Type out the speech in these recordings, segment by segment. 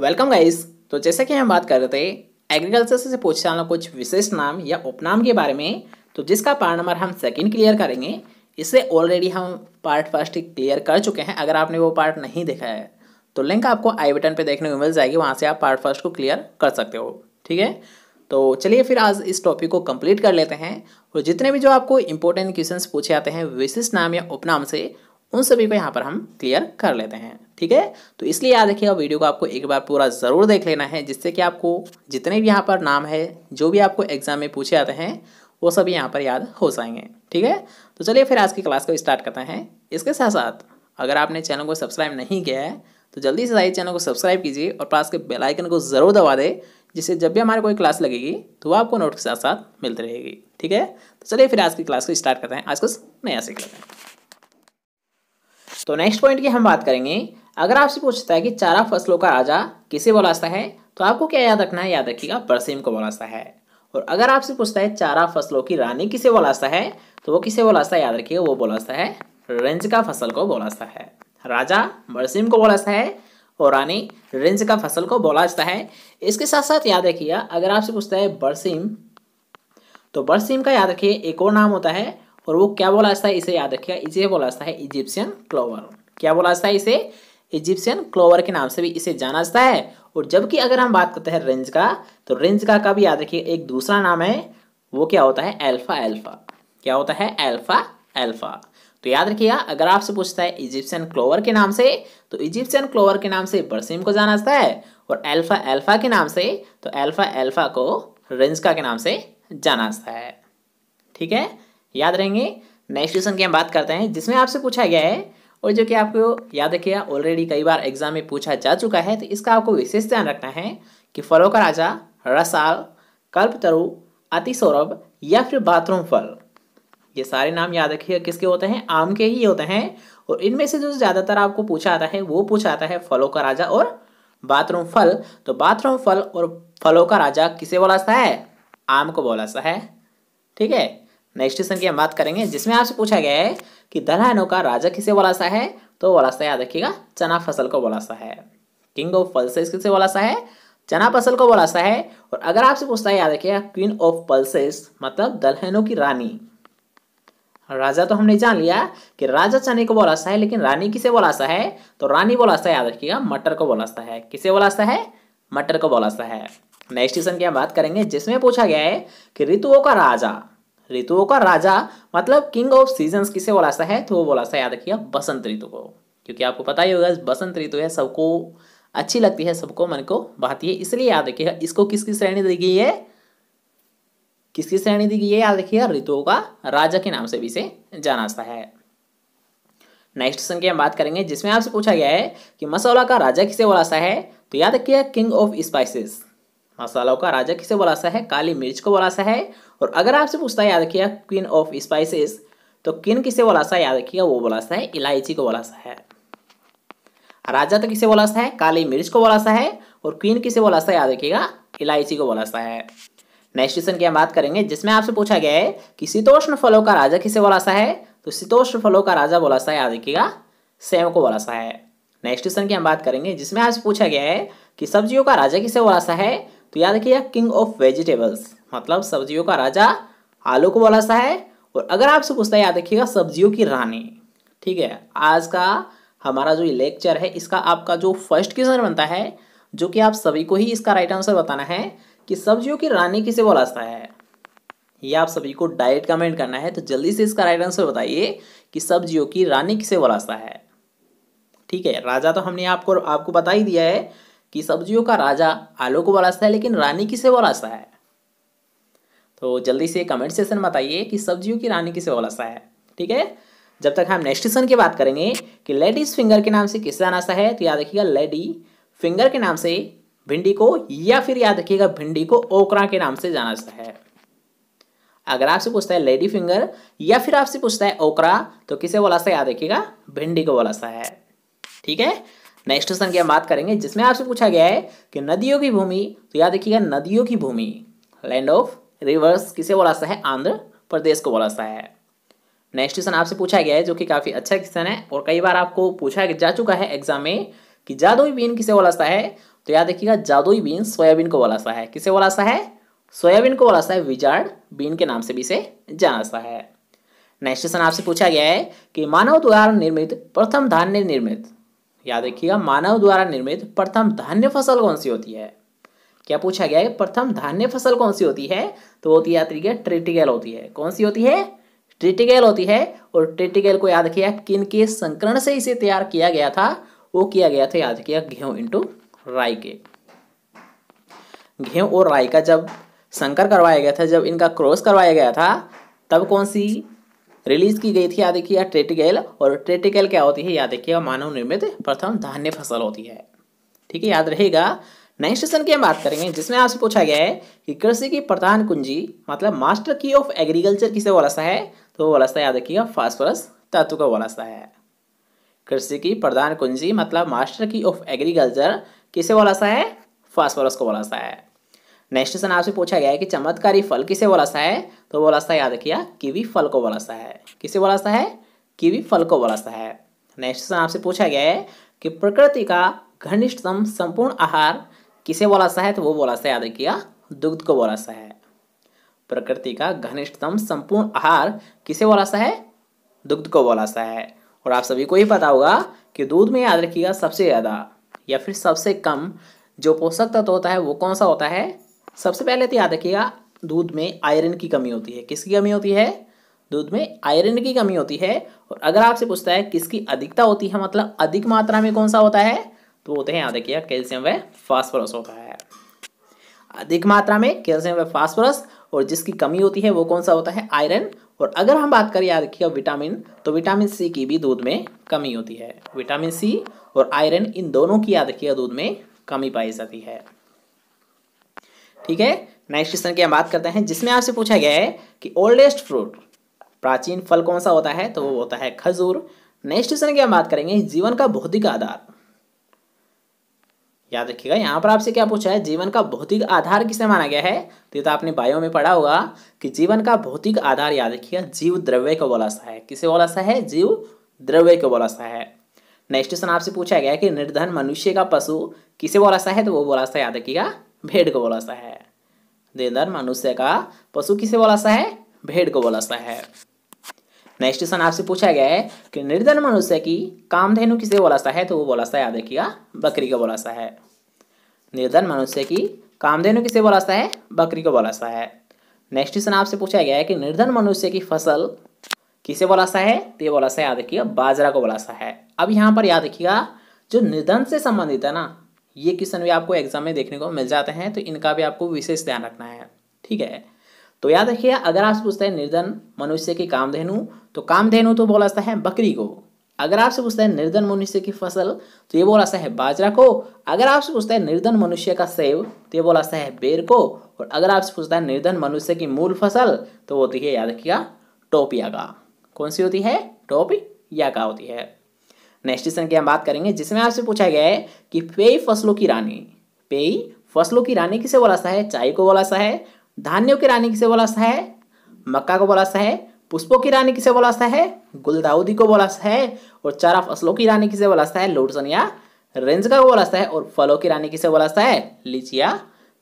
welcome guys तो जैसा कि हम बात कर रहे थे एग्रीकल्चर से पूछने वाला कुछ विशेष नाम या उपनाम के बारे में तो जिसका पार्ट नंबर हम सेकंड क्लियर करेंगे इसे ऑलरेडी हम पार्ट फर्स्ट क्लियर कर चुके हैं अगर आपने वो पार्ट नहीं देखा है तो लिंक आपको आई बटन पर देखने को मिल जाएगी वहाँ से आप पार्ट फर्स्ट को क्लियर कर सकते हो ठीक है तो चलिए फिर आज इस टॉपिक को कंप्लीट कर लेते हैं और जितने भी जो आपको इंपॉर्टेंट क्वेश्चंस पूछे जाते हैं विशिष्ट नाम या उपनाम से उन सभी को यहाँ पर हम क्लियर कर लेते हैं ठीक है तो इसलिए याद रखिएगा वीडियो को आपको एक बार पूरा ज़रूर देख लेना है जिससे कि आपको जितने भी यहाँ पर नाम है जो भी आपको एग्जाम में पूछे जाते हैं वो सभी यहाँ पर याद हो जाएंगे ठीक है तो चलिए फिर आज की क्लास को स्टार्ट करते हैं इसके साथ साथ अगर आपने चैनल को सब्सक्राइब नहीं किया है तो जल्दी से जाइए चैनल को सब्सक्राइब कीजिए और पास के बेल आइकन को ज़रूर दबा दे जिससे जब भी हमारी कोई क्लास लगेगी तो वह आपको नोट के साथ साथ मिलती रहेगी ठीक है तो चलिए फिर आज की क्लास को स्टार्ट करते हैं आज कुछ नया सीख लेते हैं तो नेक्स्ट पॉइंट की हम बात करेंगे अगर आपसे पूछता है कि चारा फसलों का राजा किसे बोलाता है तो आपको क्या याद रखना है याद रखिएगा बरसीम को बोलाता है और अगर आपसे पूछता है चारा फसलों की रानी किसे बोलाता है तो वो किसे बोलाता है याद रखिएगा वो बोलाता है रेंज का फसल को बोलाता है राजा बरसीम को बोलाता है और रानी रेंज का फसल को बोलाता है इसके साथ साथ याद रखिएगा अगर आपसे पूछता है बरसीम तो बरसीम का याद रखिए एक और नाम होता है और वो क्या बोला जाता है इसे याद रखिएगा इसे बोला जाता है इजिप्शियन क्लोवर क्या बोला जाता है इसे इजिप्शियन क्लोवर के नाम से भी इसे जाना जाता है और जबकि अगर हम बात करते हैं रेंज का तो रेंज का का भी याद रखिए एक दूसरा नाम है वो क्या होता है एल्फा एल्फा क्या होता है एल्फा एल्फा तो याद रखिएगा अगर आपसे पूछता है इजिप्शियन क्लोवर के नाम से तो इजिप्शियन क्लोवर के नाम से बरसीम को जाना जाता है और एल्फा एल्फा के नाम से तो एल्फा एल्फा को रेंजका के नाम से जाना जाता है ठीक है याद रहेंगे नेक्स्ट क्वेश्चन की हम बात करते हैं जिसमें आपसे पूछा गया है और जो कि आपको याद रखिएगा ऑलरेडी कई बार एग्जाम में पूछा जा चुका है तो इसका आपको विशेष ध्यान रखना है कि फलों का राजा रसाल कल्पतरु सौरभ या फिर बाथरूम फल ये सारे नाम याद रखिए किसके होते हैं आम के ही होते हैं और इनमें से जो ज़्यादातर आपको पूछा आता है वो पूछा आता है फलों का राजा और बाथरूम फल तो बाथरूम फल और फलों का राजा किसे बोला सा है आम को बोला सा है ठीक है नेक्स्ट क्वेश्चन की हम बात करेंगे जिसमें आपसे पूछा गया है कि दलहनों का राजा किसे बोला सा है तो सा याद रखिएगा चना फसल को बोला सा है किंग ऑफ पल्सेस किसे सा है चना फसल को सा है और अगर आपसे पूछता है याद रखिएगा क्वीन ऑफ पल्सेस मतलब दलहनों की रानी राजा तो हमने जान लिया कि राजा चने को सा है लेकिन रानी किसे बोला सा है तो रानी सा याद रखिएगा मटर को सा है किसे बोला सा है मटर को सा है नेक्स्ट क्वेश्चन की हम बात करेंगे जिसमें पूछा गया है कि ऋतुओं का राजा ऋतुओं का राजा मतलब किंग ऑफ सीजन किसे बोला सा है तो वो बोला सा याद रखिए बसंत ऋतु को क्योंकि आपको पता ही होगा बसंत ऋतु है सबको अच्छी लगती है सबको मन को भाती है इसलिए याद रखिएगा इसको किसकी श्रेणी दी गई है किसकी श्रेणी दी गई है याद रखिएगा ऋतुओं का राजा के नाम से भी इसे जाना सा है नेक्स्ट क्वेश्चन की हम बात करेंगे जिसमें आपसे पूछा गया है कि मसाला का राजा किसे बोला सा है तो याद रखिएगा किंग ऑफ स्पाइसेस मसालों का राजा किसे बोला सा है काली मिर्च को बोला सा है और अगर आपसे पूछता है याद रखिएगा क्वीन ऑफ स्पाइसेस तो किन किसे बोला सा याद रखिएगा वो बोला सा है इलायची को बोला सा है राजा तो किसे बोला सा है काली मिर्च को बोला सा है और क्वीन किसे बोला सा याद रखिएगा इलायची को बोला सा है नेक्स्ट क्वेश्चन की हम बात करेंगे जिसमें आपसे पूछा गया है कि शीतोष्ण फलों का राजा किसे बोला सा है तो शीतोष्ण फलों का राजा बोला सा याद रखिएगा सेव को बोला सा है नेक्स्ट क्वेश्चन की हम बात करेंगे जिसमें आपसे पूछा गया है कि सब्जियों का राजा किसे बोला सा है तो याद रखिएगा किंग ऑफ वेजिटेबल्स मतलब सब्जियों का राजा आलू को बोला सा है और अगर आपसे पूछता है याद रखिएगा सब्जियों की रानी ठीक है आज का हमारा जो लेक्चर है इसका आपका जो फर्स्ट क्वेश्चन बनता है जो कि आप सभी को ही इसका राइट आंसर बताना है कि सब्जियों की रानी किसे बोला जाता है ये आप सभी को डायरेक्ट कमेंट करना है तो जल्दी से इसका राइट आंसर बताइए कि सब्जियों की रानी किसे बोला जाता है ठीक है राजा तो हमने आपको आपको बता ही दिया है कि सब्जियों का राजा आलू को बोला जाता है लेकिन रानी किसे बोला जाता है तो जल्दी से कमेंट सेशन में बताइए कि सब्जियों की रानी किसे बोला सा है ठीक है जब तक हम नेक्स्ट सेशन की बात करेंगे कि लेडीज फिंगर के नाम से किसे जाना सा है तो याद रखिएगा लेडी फिंगर के नाम से भिंडी को या फिर याद रखिएगा भिंडी को ओकरा के नाम से जाना सा है अगर आपसे पूछता है लेडी फिंगर या फिर आपसे पूछता है ओकरा तो किसे बोला सा याद रखिएगा भिंडी को बोला सा है ठीक है नेक्स्ट क्वेश्चन की हम बात करेंगे जिसमें आपसे पूछा गया है कि नदियों की भूमि तो याद रखिएगा नदियों की भूमि लैंड ऑफ रिवर्स किसे बोला जाता है आंध्र प्रदेश को बोला जाता है नेक्स्ट क्वेश्चन आपसे पूछा गया है जो कि काफ़ी अच्छा क्वेश्चन है और कई बार आपको पूछा जा चुका है एग्जाम में कि जादुई बीन किसे बोला जाता है तो याद रखिएगा जादुई बीन सोयाबीन को बोला जाता है किसे बोला जाता है सोयाबीन को बोला जाता है विजार्ड बीन के नाम से भी इसे जाना जाता है नेक्स्ट क्वेश्चन आपसे पूछा गया है कि मानव द्वारा निर्मित प्रथम धान्य निर्मित याद रखिएगा मानव द्वारा निर्मित प्रथम धान्य फसल कौन सी होती है क्या पूछा गया है प्रथम धान्य फसल कौन सी होती है तो वो होती है यात्री के ट्रिटिकल होती है कौन सी होती है ट्रिटिकल होती है और ट्रिटिकल को याद किया किन के संकरण से इसे तैयार किया गया था वो किया गया था याद किया गेहूं इंटू राय के गेहूं और राय का जब संकर करवाया गया था जब इनका क्रॉस करवाया गया था तब कौन सी रिलीज की गई थी याद देखिए ट्रेटिकल और ट्रेटिकल क्या होती है याद देखिए मानव निर्मित प्रथम धान्य फसल होती है ठीक है याद रहेगा नेक्स्ट क्वेश्चन की हम बात करेंगे जिसमें आपसे पूछा गया है कि कृषि की प्रधान कुंजी मतलब मास्टर की ऑफ एग्रीकल्चर किसे बोला सा है तो वो सा याद रखिएगा फास्फोरस तत्व का बोला सा है कृषि की प्रधान कुंजी मतलब मास्टर की ऑफ एग्रीकल्चर किसे बोला सा है फास्फोरस को बोला सा है नेक्स्ट क्वेश्चन आपसे पूछा गया है कि चमत्कारी फल किसे बोला सा है तो बोला सा याद रखिएगा कीवी फल को बोला सा है किसे बोला सा है कीवी फल को वाला सा है नेक्स्ट क्वेश्चन आपसे पूछा गया है कि प्रकृति का घनिष्ठतम संपूर्ण आहार किसे बोला सा है तो वो बोला सा याद रखिएगा दुग्ध को बोला सा है प्रकृति का घनिष्ठतम संपूर्ण आहार किसे बोला सा है दुग्ध को बोला सा है और आप सभी को ही पता होगा कि दूध में याद रखिएगा सबसे ज़्यादा या फिर सबसे कम जो पोषक तत्व होता है वो कौन सा होता है सबसे पहले तो याद रखिएगा दूध में आयरन की कमी होती है किसकी कमी होती है दूध में आयरन की कमी होती है और अगर आपसे पूछता है किसकी अधिकता होती है मतलब अधिक मात्रा में कौन सा होता है तो होते हैं याद रखिए कैल्शियम व फास्फोरस होता है अधिक मात्रा में कैल्शियम व फास्फोरस और जिसकी कमी होती है वो कौन सा होता है आयरन और अगर हम बात करें याद रखिए विटामिन तो विटामिन सी की भी दूध में कमी होती है विटामिन सी और आयरन इन दोनों की याद रखिए दूध में कमी पाई जाती है ठीक है नेक्स्ट क्वेश्चन की हम बात करते हैं जिसमें आपसे पूछा गया है कि ओल्डेस्ट फ्रूट प्राचीन फल कौन सा होता है तो वो होता है खजूर नेक्स्ट क्वेश्चन की हम बात करेंगे जीवन का भौतिक आधार याद रखिएगा यहाँ पर आपसे क्या पूछा है जीवन का भौतिक आधार किसे माना गया है तो ये तो आपने बायो में पढ़ा होगा कि जीवन का भौतिक आधार याद रखिएगा जीव द्रव्य को बोला सा है किसे बोला सा है जीव द्रव्य को बोला सा है नेक्स्ट क्वेश्चन आपसे पूछा गया कि निर्धन मनुष्य का पशु किसे बोला सा है तो वो बोला सा याद रखिएगा भेड़ को बोला सा है निर्धन मनुष्य का पशु किसे बोला सा है भेड़ को बोला सा है नेक्स्ट क्वेश्चन आपसे पूछा गया है कि निर्धन मनुष्य की कामधेनु किसे बोलासा है तो वो बोलासा याद रखिएगा बकरी का बोलासा है निर्धन मनुष्य की कामधेनु किसे बोलासा है बकरी को बोलासा है नेक्स्ट क्वेश्चन आपसे पूछा गया है कि निर्धन मनुष्य की फसल किसे बोलासा है तो ये बोलासा याद रखिएगा बाजरा को बोलासा है अब यहाँ पर याद रखिएगा जो निर्धन से संबंधित है ना ये क्वेश्चन भी आपको एग्जाम में देखने को मिल जाते हैं तो इनका भी आपको विशेष ध्यान रखना है ठीक है तो याद रखिए अगर आप पूछते हैं निर्धन मनुष्य की कामधेनु तो कामधेनु तो बोला जाता है बकरी को अगर आपसे पूछता है निर्धन मनुष्य की फसल तो ये बोला जाता है बाजरा को अगर आपसे पूछता है निर्धन मनुष्य का सेब तो ये बोला जाता है बेर को और अगर आपसे पूछता है निर्धन मनुष्य की मूल फसल तो वो होती है याद रखिएगा टोपिया का कौन सी होती है टोपिया का होती है नेक्स्ट क्वेश्चन की हम बात करेंगे जिसमें आपसे पूछा गया है कि पेय फसलों की रानी पेई फसलों की रानी किसे बोला सा है चाय को बोला सा है धान्यों की रानी किसे बोला सा है मक्का को बोला सा है पुष्पों की रानी किसे बोला जाता है गुलदाउदी को बोला जाता है और चारा फसलों की रानी किसे बोला जाता है लोडसन या रेंज का बोला जाता है और फलों की रानी किसे बोला जाता है लीचिया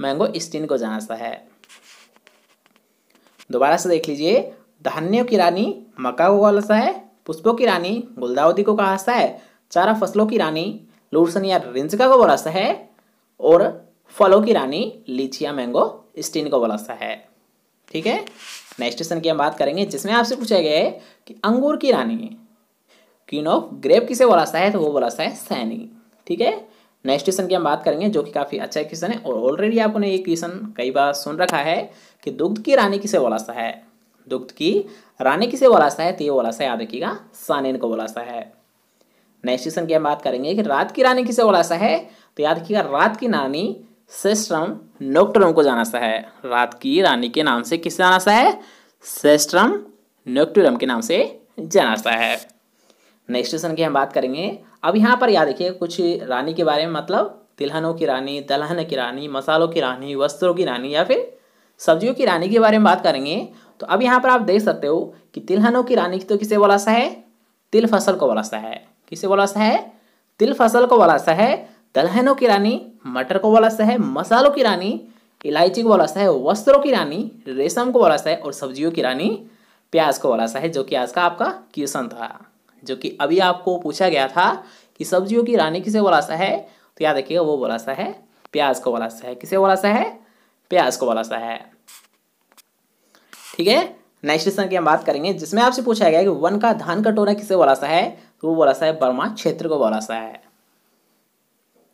मैंगो स्टीन को जाना जाता है दोबारा से देख लीजिए धान्यों की रानी मक्का को बोला जाता है पुष्पों की रानी गुलदाउदी को कहा जाता है चारा फसलों की रानी लूरसन या रिंजका को बोला जाता है और फलों की रानी लीचिया मैंगो स्टीन को बोला जाता है ठीक है नेक्स्ट क्वेश्चन की हम बात करेंगे जिसमें आपसे पूछा गया है कि अंगूर की रानी क्वीन ऑफ ग्रेप किसे बोला सा है तो वो बोला सा है सैनी ठीक है नेक्स्ट क्वेश्चन की हम बात करेंगे जो कि काफ़ी अच्छा क्वेश्चन है और ऑलरेडी आपने ये क्वेश्चन कई बार सुन रखा है कि दुग्ध की रानी किसे बोला सा है दुग्ध की रानी किसे बोला सा है तो ये बोला सा याद रखिएगा सानेन को बोला सा है नेक्स्ट क्वेश्चन की हम बात करेंगे कि रात की रानी किसे बोला सा है तो याद रखिएगा रात की रानी सेस्ट्रम नोक्टरम को जाना सा है रात की रानी के नाम से किसे जाना सा है सेस्ट्रम नोक्टरम के नाम से जाना सा है नेक्स्ट क्वेश्चन की हम बात करेंगे अब यहाँ पर याद रखिए कुछ रानी के बारे में मतलब तिलहनों की रानी दलहन की रानी मसालों की रानी वस्त्रों की रानी या फिर सब्जियों की रानी के बारे में बात करेंगे तो अब यहाँ पर आप देख सकते हो कि तिलहनों की रानी तो किसे बोला सा है तिल फसल को बोला सा है किसे बोला सा है तिल फसल को बोला सा है दलहनों की रानी मटर को बोला जाता है मसालों की रानी इलायची को बोला जाता है वस्त्रों की रानी रेशम को बोला जाता है और सब्जियों की रानी प्याज को बोला जाता है जो कि आज का आपका क्वेश्चन था जो कि अभी आपको पूछा गया था कि सब्जियों की रानी किसे बोला सा है तो याद रखिएगा वो बोला सा है प्याज को बोला सा है किसे बोला सा है प्याज को बोला सा है ठीक है नेक्स्ट क्वेश्चन की हम बात करेंगे जिसमें आपसे पूछा गया कि वन का धान कटोरा किसे बोला सा है तो वो बोला सा है बर्मा क्षेत्र को बोला सा है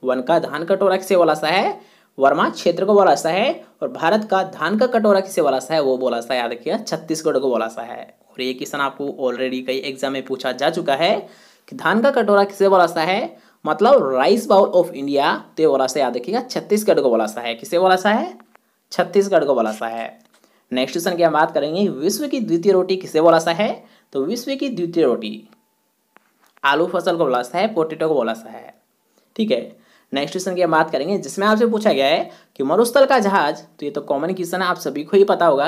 वन का धान कटोरा किसे बोला सा है वर्मा क्षेत्र को बोला सा है और भारत का धान का कटोरा किसे बोला सा है वो बोला सा याद रखिएगा छत्तीसगढ़ को बोला सा है और ये क्वेश्चन आपको ऑलरेडी कई एग्जाम में पूछा जा चुका है कि धान का कटोरा किसे बोला सा है मतलब राइस बाउल ऑफ इंडिया तो बोला सा याद रखिएगा छत्तीसगढ़ को बोला सा है किसे बोला सा है छत्तीसगढ़ को बोला सा है नेक्स्ट क्वेश्चन की हम बात करेंगे विश्व की द्वितीय रोटी किसे बोला सा है तो विश्व की द्वितीय रोटी आलू फसल को बोला सा है पोटेटो को बोला सा है ठीक है नेक्स्ट क्वेश्चन की हम बात करेंगे जिसमें आपसे पूछा गया है कि मरुस्थल का जहाज तो ये तो कॉमन क्वेश्चन है आप सभी को ही पता होगा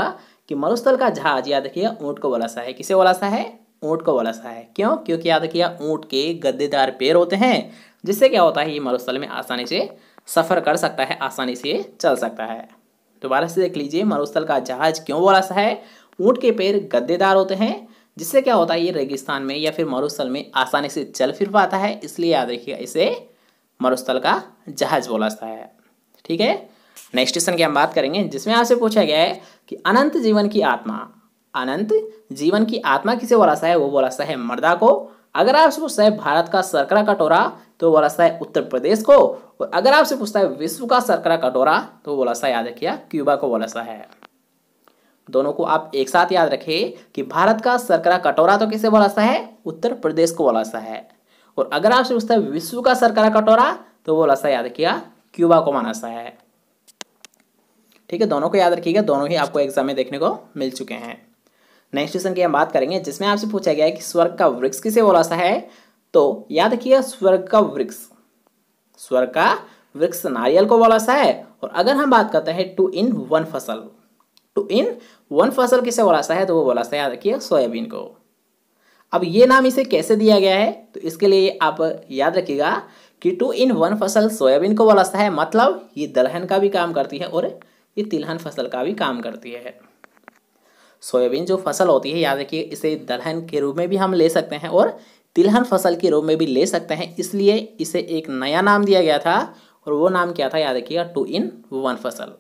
कि मरुस्थल का जहाज याद रखिए ऊँट को वलासा है किसे वलासा है ऊँट को वलासा है क्यों क्योंकि याद रखिए ऊँट के गद्देदार पेड़ होते हैं जिससे क्या होता है ये मरुस्थल में आसानी से सफ़र कर सकता है आसानी से चल सकता है दोबारा से देख लीजिए मरुस्थल का जहाज क्यों वलासा है ऊँट के पेड़ गद्देदार होते हैं जिससे क्या होता है ये रेगिस्तान में या फिर मरुस्थल में आसानी से चल फिर पाता है इसलिए याद रखिएगा इसे मरुस्थल का जहाज बोला जाता है ठीक है नेक्स्ट क्वेश्चन की हम बात करेंगे जिसमें आपसे पूछा गया है कि अनंत जीवन की आत्मा अनंत जीवन की आत्मा किसे बोला जाता है वो बोला जाता है मर्दा को अगर आपसे पूछता है भारत का सरकरा कटोरा तो बोला जाता है उत्तर प्रदेश को और अगर आपसे पूछता है विश्व का सरकरा कटोरा तो बोला है याद रखिए क्यूबा को बोला सा है दोनों को आप एक साथ याद रखें कि भारत का सरकरा कटोरा तो किसे बोला है उत्तर प्रदेश को बोला सा है और अगर आपसे पूछता है विश्व का सरकारा कटोरा तो वो लसा याद रखिएगा क्यूबा को माना सा है ठीक है दोनों को याद रखिएगा दोनों ही आपको एग्जाम में देखने को मिल चुके हैं नेक्स्ट क्वेश्चन की हम बात करेंगे जिसमें आपसे पूछा गया है कि स्वर्ग का वृक्ष किसे बोला सा है तो याद रखिएगा स्वर्ग का वृक्ष स्वर्ग का वृक्ष नारियल को बोला सा है और अगर हम बात करते हैं टू इन वन फसल टू इन वन फसल किसे बोला सा है तो वो बोला सा याद रखिए सोयाबीन को अब ये नाम इसे कैसे दिया गया है तो इसके लिए आप याद रखिएगा कि टू इन वन फसल सोयाबीन को वलसता है मतलब ये दलहन का भी काम करती है और ये तिलहन फसल का भी काम करती है सोयाबीन जो फसल होती है याद रखिए इसे दलहन के रूप में भी हम ले सकते हैं और तिलहन फसल के रूप में भी ले सकते हैं इसलिए इसे एक नया नाम दिया गया था और वो नाम क्या था याद रखिएगा टू इन वन फसल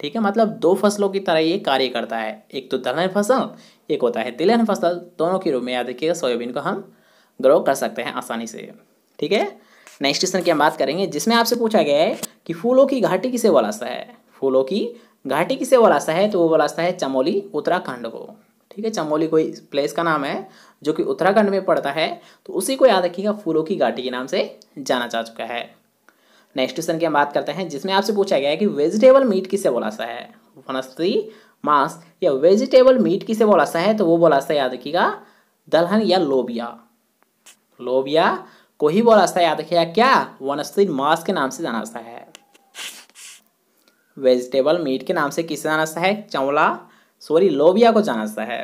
ठीक है मतलब दो फसलों की तरह ये कार्य करता है एक तो दलहन फसल एक होता है तिलहन फसल दोनों के रूप में याद रखिएगा सोयाबीन को हम ग्रो कर सकते हैं आसानी से ठीक है नेक्स्ट क्वेश्चन की हम बात करेंगे जिसमें आपसे पूछा गया है कि फूलों की घाटी किसे सा है फूलों की घाटी किसे बोलासा है तो वो बोलासा है चमोली उत्तराखंड को ठीक है चमोली कोई प्लेस का नाम है जो कि उत्तराखंड में पड़ता है तो उसी को याद रखिएगा फूलों की घाटी के नाम से जाना जा चुका है नेक्स्ट क्वेश्चन की हम बात करते हैं जिसमें आपसे पूछा गया है कि वेजिटेबल मीट किसे सा है वनस्पति मांस या वेजिटेबल मीट किसे बोला सा है तो वो बोला सा याद रखिएगा दलहन या लोबिया लोबिया को ही बोला सा याद रखिएगा क्या वनस्पति मांस के नाम से जाना सा है वेजिटेबल मीट के नाम से किसे जाना सा है चावला सॉरी लोबिया को जाना सा है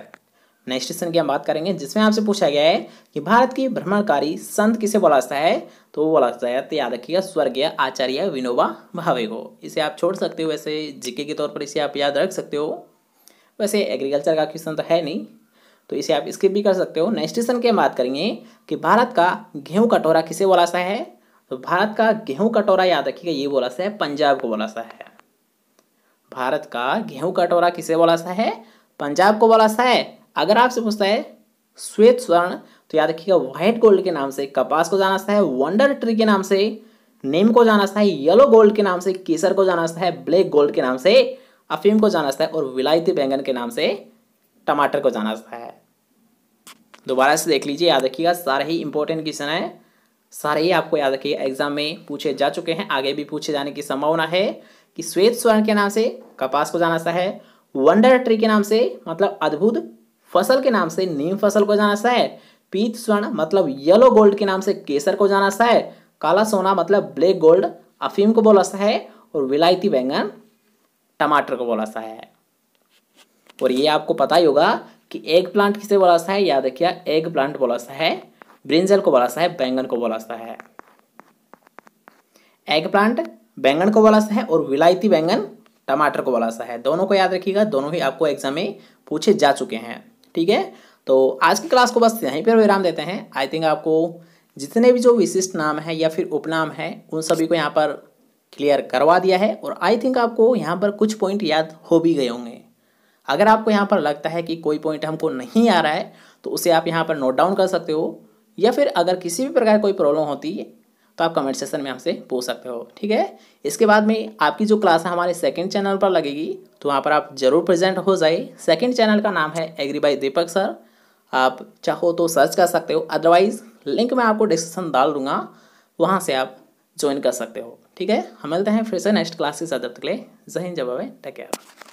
नेक्स्ट क्वेश्चन की हम बात करेंगे जिसमें आपसे पूछा गया है कि भारत की भ्रमणकारी संत किसे बोला सा है तो वो बोला सा है तो याद रखिएगा स्वर्गीय आचार्य विनोबा भावे को इसे आप छोड़ सकते हो वैसे जीके के तौर पर इसे आप याद रख सकते हो वैसे एग्रीकल्चर का क्वेश्चन तो है नहीं तो इसे आप स्किप भी कर सकते हो नेक्स्ट क्वेश्चन की बात करेंगे कि भारत का गेहूँ कटोरा किसे बोला सा है तो भारत का गेहूँ कटोरा याद रखिएगा ये बोला सा है पंजाब को बोला सा है भारत का गेहूँ कटोरा किसे बोला सा है पंजाब को बोला सा है अगर आपसे पूछता है श्वेत स्वर्ण तो याद रखिएगा व्हाइट गोल्ड के नाम से कपास को जाना सा है वंडर ट्री के नाम से नेम को जाना सा है येलो गोल्ड के नाम से केसर को जाना सा है ब्लैक गोल्ड के नाम से अफीम को जाना जाता है और विलायती बैंगन के नाम से टमाटर को जाना जाता है दोबारा से देख लीजिए याद रखिएगा सारे ही इंपॉर्टेंट क्वेश्चन है सारे ही आपको याद रखिए एग्जाम में पूछे जा चुके हैं आगे भी पूछे जाने की संभावना है कि श्वेत स्वर्ण के नाम से कपास को जाना जाता है वंडर ट्री के नाम से मतलब अद्भुत फसल के नाम से नीम फसल को जाना जाता है पीत स्वर्ण मतलब येलो गोल्ड के नाम से केसर को जाना जाता है काला सोना मतलब ब्लैक गोल्ड अफीम को बोला जाता है और विलायती बैंगन टमाटर को बोला सा है और ये आपको पता ही होगा कि एग प्लांट किसे बोला सा है याद रखिए एग प्लांट बोला सा है ब्रिंजल को बोला सा है बैंगन को बोला सा है एग प्लांट बैंगन को बोला सा है और विलायती बैंगन टमाटर को बोला सा है दोनों को याद रखिएगा दोनों ही आपको एग्जाम में पूछे जा चुके हैं ठीक है तो आज की क्लास को बस यहीं पर विराम देते हैं आई थिंक आपको जितने भी जो विशिष्ट नाम है या फिर उपनाम है उन सभी को यहाँ पर क्लियर करवा दिया है और आई थिंक आपको यहाँ पर कुछ पॉइंट याद हो भी गए होंगे अगर आपको यहाँ पर लगता है कि कोई पॉइंट हमको नहीं आ रहा है तो उसे आप यहाँ पर नोट डाउन कर सकते हो या फिर अगर किसी भी प्रकार कोई प्रॉब्लम होती है तो आप कमेंट सेशन में हमसे पूछ सकते हो ठीक है इसके बाद में आपकी जो क्लास है हमारे सेकंड चैनल पर लगेगी तो वहाँ पर आप जरूर प्रेजेंट हो जाए सेकंड चैनल का नाम है एग्री बाई दीपक सर आप चाहो तो सर्च कर सकते हो अदरवाइज़ लिंक मैं आपको डिस्क्रिप्शन डाल दूँगा वहाँ से आप ज्वाइन कर सकते हो ठीक है हम मिलते हैं फिर से नेक्स्ट क्लासेस तब तक ले जहीन जवाब है टेक केयर